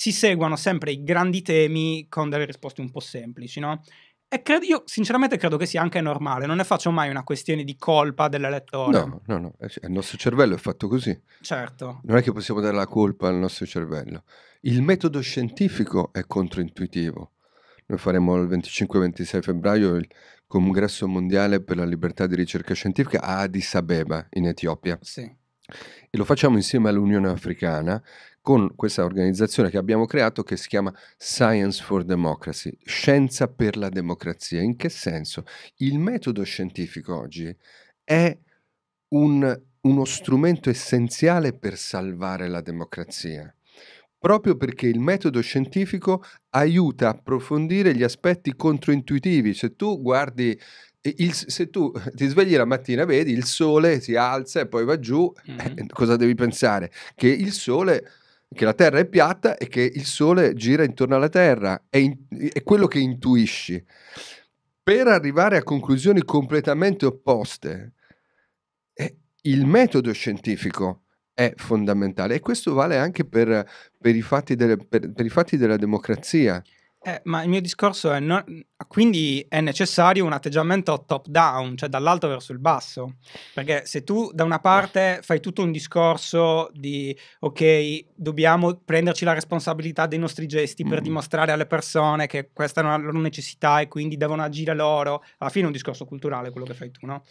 si seguono sempre i grandi temi con delle risposte un po' semplici, no? E credo, io sinceramente credo che sia anche normale, non ne faccio mai una questione di colpa dell'elettore. No, no, no, eh il nostro cervello è fatto così. Certo. Non è che possiamo dare la colpa al nostro cervello. Il metodo scientifico è controintuitivo. Noi faremo il 25-26 febbraio il congresso mondiale per la libertà di ricerca scientifica a Addis Abeba, in Etiopia. Sì. E lo facciamo insieme all'Unione Africana con questa organizzazione che abbiamo creato che si chiama Science for Democracy, Scienza per la Democrazia. In che senso? Il metodo scientifico oggi è un, uno strumento essenziale per salvare la democrazia proprio perché il metodo scientifico aiuta a approfondire gli aspetti controintuitivi. Se tu guardi, il, se tu ti svegli la mattina, vedi il sole si alza e poi va giù, mm-hmm. eh, cosa devi pensare? Che il sole che la Terra è piatta e che il Sole gira intorno alla Terra, è, in, è quello che intuisci. Per arrivare a conclusioni completamente opposte, eh, il metodo scientifico è fondamentale e questo vale anche per, per, i, fatti delle, per, per i fatti della democrazia. Eh, ma il mio discorso è no, quindi è necessario un atteggiamento top down, cioè dall'alto verso il basso, perché se tu da una parte fai tutto un discorso di ok, dobbiamo prenderci la responsabilità dei nostri gesti per mm. dimostrare alle persone che questa è una loro necessità e quindi devono agire loro, alla fine è un discorso culturale quello che fai tu, no?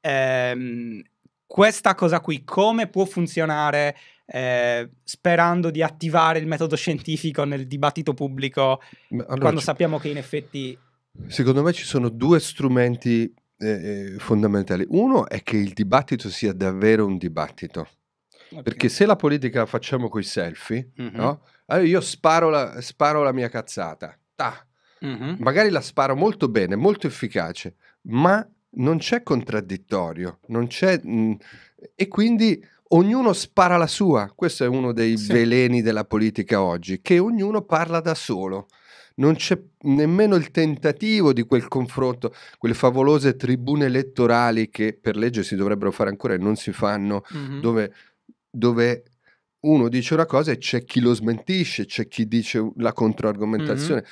Ehm, questa cosa qui come può funzionare eh, sperando di attivare il metodo scientifico nel dibattito pubblico allora, quando sappiamo che in effetti... Secondo me ci sono due strumenti eh, eh, fondamentali. Uno è che il dibattito sia davvero un dibattito. Okay. Perché se la politica la facciamo coi selfie, mm-hmm. no? allora io sparo la, sparo la mia cazzata, ah, mm-hmm. magari la sparo molto bene, molto efficace, ma non c'è contraddittorio, non c'è... Mh, mm, e quindi ognuno spara la sua. Questo è uno dei sì. veleni della politica oggi, che ognuno parla da solo. Non c'è nemmeno il tentativo di quel confronto, quelle favolose tribune elettorali che per legge si dovrebbero fare ancora e non si fanno, mm-hmm. dove, dove, uno dice una cosa e c'è chi lo smentisce, c'è chi dice la controargomentazione.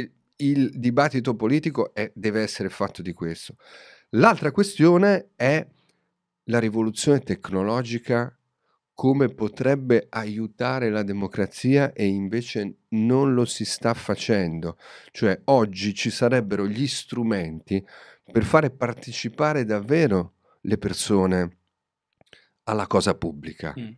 Mm-hmm. Il dibattito politico è, deve essere fatto di questo. L'altra questione è la rivoluzione tecnologica come potrebbe aiutare la democrazia e invece non lo si sta facendo. Cioè oggi ci sarebbero gli strumenti per fare partecipare davvero le persone alla cosa pubblica. Mm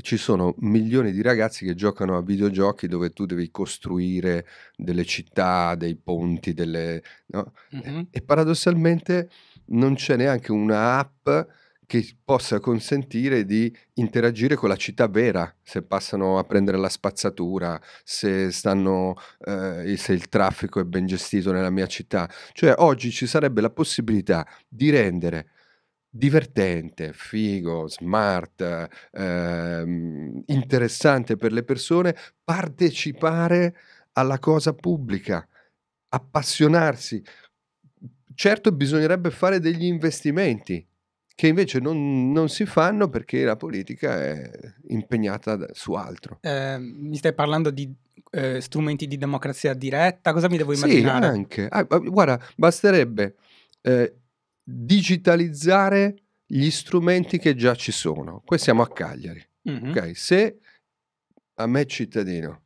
ci sono milioni di ragazzi che giocano a videogiochi dove tu devi costruire delle città, dei ponti, delle, no? mm-hmm. e paradossalmente non c'è neanche una app che possa consentire di interagire con la città vera, se passano a prendere la spazzatura, se, stanno, eh, se il traffico è ben gestito nella mia città. Cioè oggi ci sarebbe la possibilità di rendere divertente, figo, smart, ehm, interessante per le persone, partecipare alla cosa pubblica, appassionarsi. Certo bisognerebbe fare degli investimenti che invece non, non si fanno perché la politica è impegnata su altro. Eh, mi stai parlando di eh, strumenti di democrazia diretta? Cosa mi devo immaginare? Sì, anche. Ah, guarda, basterebbe eh, digitalizzare gli strumenti che già ci sono. Qui siamo a Cagliari. Mm-hmm. Okay? Se a me cittadino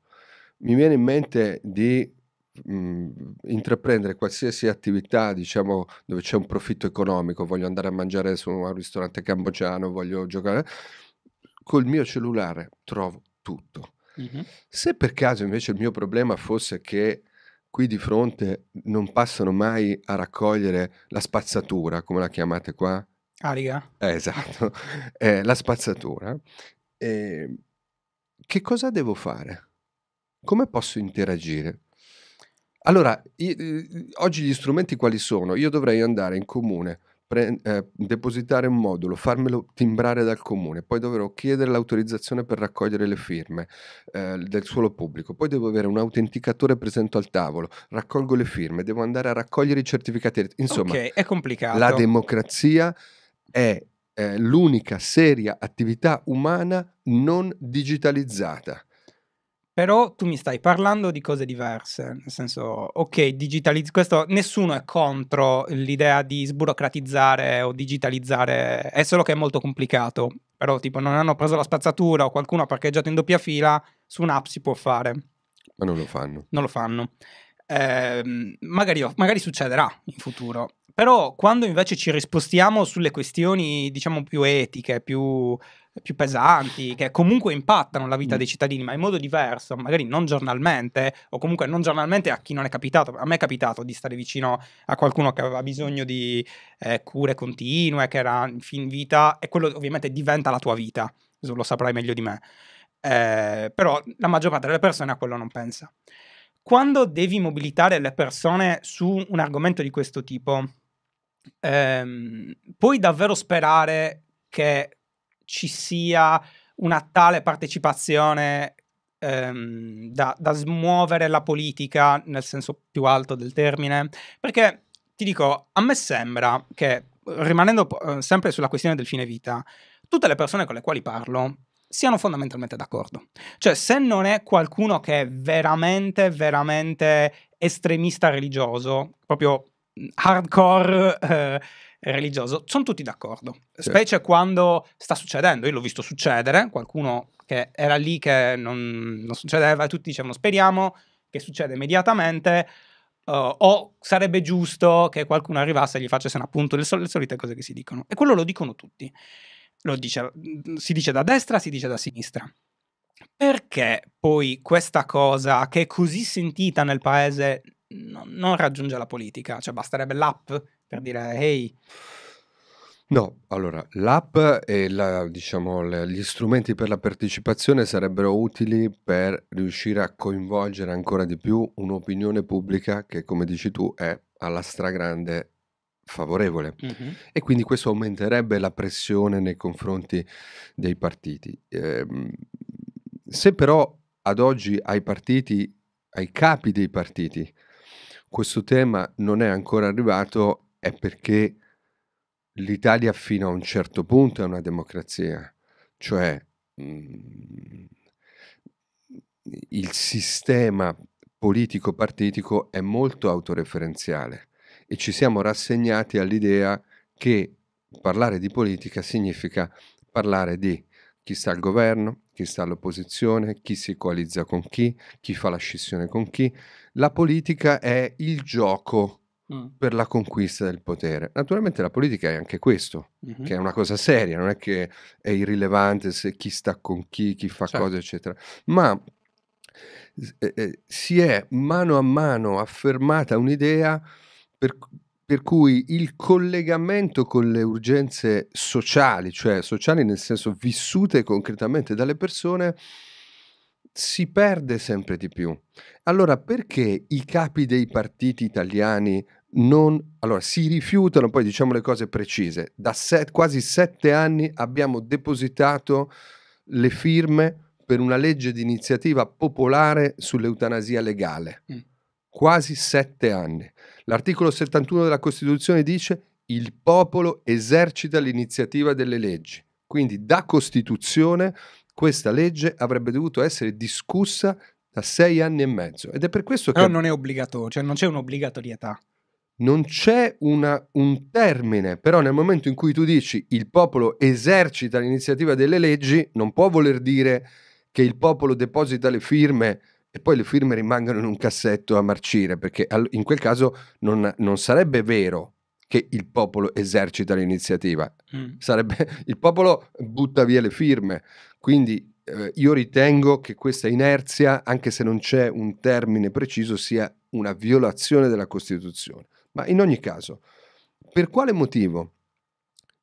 mi viene in mente di mh, mhmm, intraprendere qualsiasi attività, diciamo, dove c'è un profitto economico, voglio andare a mangiare su un ristorante cambogiano, voglio giocare, col mio cellulare trovo tutto. Mm-hmm. Se per caso invece il mio problema fosse che qui di fronte non passano mai a raccogliere la spazzatura, come la chiamate qua? Ariga. Eh, esatto, eh, la spazzatura. Eh, che cosa devo fare? Come posso interagire? Allora, i, oggi gli strumenti quali sono? Io dovrei andare in comune pre- eh, depositare un modulo, farmelo timbrare dal comune, poi dovrò chiedere l'autorizzazione per raccogliere le firme eh, del suolo pubblico, poi devo avere un autenticatore presente al tavolo, raccolgo le firme, devo andare a raccogliere i certificati. Insomma, okay, è complicato. La democrazia è eh, l'unica seria attività umana non digitalizzata. Però tu mi stai parlando di cose diverse, nel senso, ok, digitalizz- questo nessuno è contro l'idea di sburocratizzare o digitalizzare, è solo che è molto complicato, però tipo non hanno preso la spazzatura o qualcuno ha parcheggiato in doppia fila, su un'app si può fare. Ma non lo fanno. Non lo fanno. Eh, magari, magari succederà in futuro, però quando invece ci rispostiamo sulle questioni diciamo più etiche, più più pesanti, che comunque impattano la vita mm. dei cittadini, ma in modo diverso, magari non giornalmente, o comunque non giornalmente a chi non è capitato. A me è capitato di stare vicino a qualcuno che aveva bisogno di eh, cure continue, che era in vita, e quello ovviamente diventa la tua vita, lo saprai meglio di me. Eh, però la maggior parte delle persone a quello non pensa. Quando devi mobilitare le persone su un argomento di questo tipo, ehm, puoi davvero sperare che ci sia una tale partecipazione ehm, da, da smuovere la politica nel senso più alto del termine, perché ti dico, a me sembra che, rimanendo eh, sempre sulla questione del fine vita, tutte le persone con le quali parlo siano fondamentalmente d'accordo. Cioè, se non è qualcuno che è veramente, veramente estremista religioso, proprio mm, hardcore, eh, religioso, sono tutti d'accordo, sì. specie quando sta succedendo, io l'ho visto succedere, qualcuno che era lì che non, non succedeva e tutti dicevano speriamo che succeda immediatamente uh, o sarebbe giusto che qualcuno arrivasse e gli facesse un appunto, le, sol- le solite cose che si dicono. E quello lo dicono tutti, lo dice, mm, si dice da destra, si dice da sinistra. Perché poi questa cosa che è così sentita nel paese non, non raggiunge la politica? Cioè basterebbe l'app per dire hey? No, allora l'app e la, diciamo, le, gli strumenti per la partecipazione sarebbero utili per riuscire a coinvolgere ancora di più un'opinione pubblica che, come dici tu, è alla stragrande favorevole mm-hmm. e quindi questo aumenterebbe la pressione nei confronti dei partiti. Eh, se però ad oggi ai partiti, ai capi dei partiti, questo tema non è ancora arrivato, è perché l'Italia fino a un certo punto è una democrazia, cioè mh, mm, il sistema politico-partitico è molto autoreferenziale e ci siamo rassegnati all'idea che parlare di politica significa parlare di chi sta al governo, chi sta all'opposizione, chi si coalizza con chi, chi fa la scissione con chi. La politica è il gioco Mm. per la conquista del potere. Naturalmente la politica è anche questo, mm-hmm. che è mm-hmm. una cosa seria, non è che è irrilevante se chi sta con chi, chi fa certo. cosa, eccetera, ma eh, eh, si è mano a mano affermata un'idea per, per cui il collegamento con le urgenze sociali, cioè sociali nel senso vissute concretamente dalle persone, si perde sempre di più. Allora perché i capi dei partiti italiani non, allora, si rifiutano, poi diciamo le cose precise, da set, quasi sette anni abbiamo depositato le firme per una legge di iniziativa popolare sull'eutanasia legale. Mm. Quasi sette anni. L'articolo 71 della Costituzione dice il popolo esercita l'iniziativa delle leggi. Quindi da Costituzione questa legge avrebbe dovuto essere discussa da sei anni e mezzo. Ed è per questo che... Però non è obbligatorio, cioè non c'è un'obbligatorietà. Non c'è una, un termine, però nel momento in cui tu dici il popolo esercita l'iniziativa delle leggi, non può voler dire che il popolo deposita le firme e poi le firme rimangono in un cassetto a marcire, perché in quel caso non, non sarebbe vero che il popolo esercita l'iniziativa. Mm. Sarebbe, il popolo butta via le firme, quindi eh, io ritengo che questa inerzia, anche se non c'è un termine preciso, sia una violazione della Costituzione. Ma in ogni caso, per quale motivo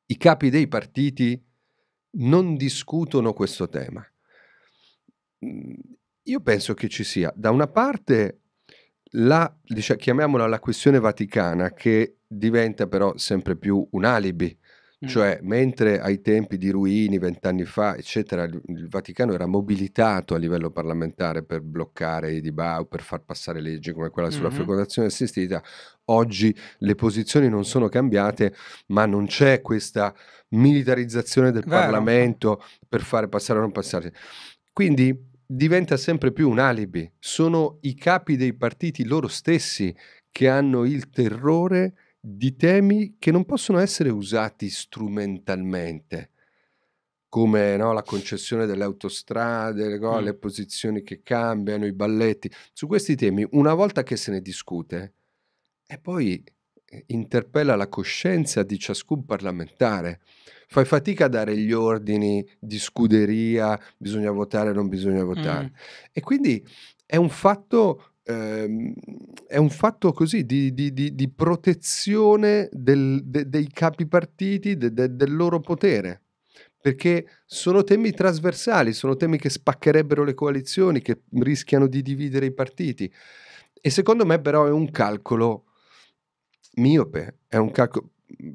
i capi dei partiti non discutono questo tema? Mm, io penso che ci sia da una parte la, diciamo, chiamiamola la questione vaticana, che diventa però sempre più un alibi. Cioè, mentre ai tempi di Ruini, vent'anni fa, eccetera, il Vaticano era mobilitato a livello parlamentare per bloccare i dibattiti, per far passare leggi come quella sulla mm-hmm. fecondazione assistita, oggi le posizioni non sono cambiate, ma non c'è questa militarizzazione del Vero. Parlamento per fare passare o non passare. Quindi diventa sempre più un alibi. Sono i capi dei partiti loro stessi che hanno il terrore di temi che non possono essere usati strumentalmente, come no, la concessione delle autostrade, le, go, mm. le posizioni che cambiano, i balletti. Su questi temi, una volta che se ne discute, e poi eh, interpella la coscienza di ciascun parlamentare. Fai fatica a dare gli ordini di scuderia, bisogna votare, non bisogna votare. Mm. E quindi è un fatto ehm, è un fatto così di, di, di, di protezione del, de, dei capi partiti, de, de, del loro potere perché sono temi trasversali, sono temi che spaccherebbero le coalizioni, che rischiano di dividere i partiti. E secondo me però è un calcolo miope, è un calcolo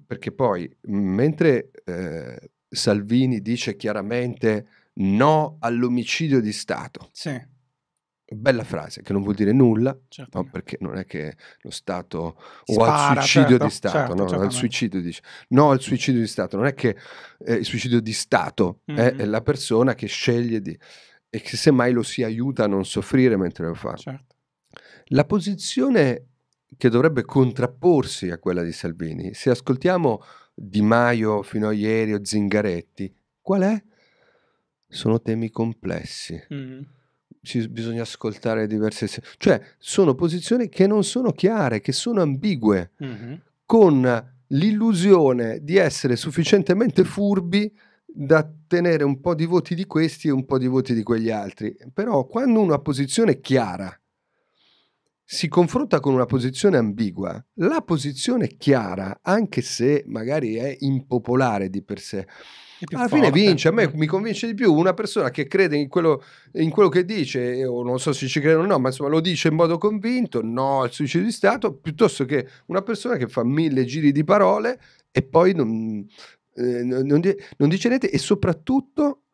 perché poi mentre eh, Salvini dice chiaramente no all'omicidio di Stato, sì. Bella frase che non vuol dire nulla, certo. no, perché non è che lo Stato o spara, al suicidio certo, di Stato, certo, no, al suicidio dice, no, al suicidio di Stato, non è che eh, il suicidio di Stato mm-hmm. è, è, mm-hmm. la persona che sceglie di, e che semmai lo si aiuta a non soffrire mentre lo fa. Certo. La posizione che dovrebbe contrapporsi a quella di Salvini, se ascoltiamo Di Maio fino a ieri o Zingaretti, qual è? Sono temi complessi. Mm-hmm ci bisogna ascoltare diverse... Cioè, sono posizioni che non sono chiare, che sono ambigue, mm-hmm. con l'illusione di essere sufficientemente furbi da tenere un po' di voti di questi e un po' di voti di quegli altri. Però quando una posizione è chiara, si confronta con una posizione ambigua. La posizione chiara, anche se magari è impopolare di per sé, alla forte. fine vince. A me mi convince di più una persona che crede in quello, in quello che dice, o non so se ci crede o no, ma insomma lo dice in modo convinto, no al suicidio di Stato, piuttosto che una persona che fa mille giri di parole e poi non, eh, non, non dice niente e soprattutto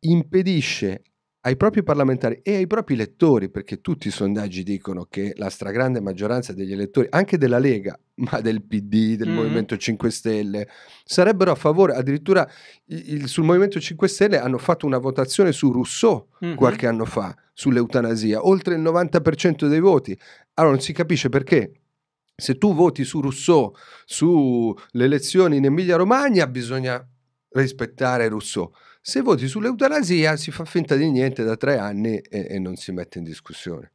impedisce ai propri parlamentari e ai propri elettori, perché tutti i sondaggi dicono che la stragrande maggioranza degli elettori, anche della Lega, ma del PD, del mm. Movimento 5 Stelle, sarebbero a favore, addirittura il, sul Movimento 5 Stelle hanno fatto una votazione su Rousseau mm-hmm. qualche anno fa, sull'eutanasia, oltre il 90% dei voti. Allora non si capisce perché se tu voti su Rousseau, sulle elezioni in Emilia Romagna, bisogna rispettare Rousseau. Se voti sull'eutanasia si fa finta di niente da tre anni e, e non si mette in discussione.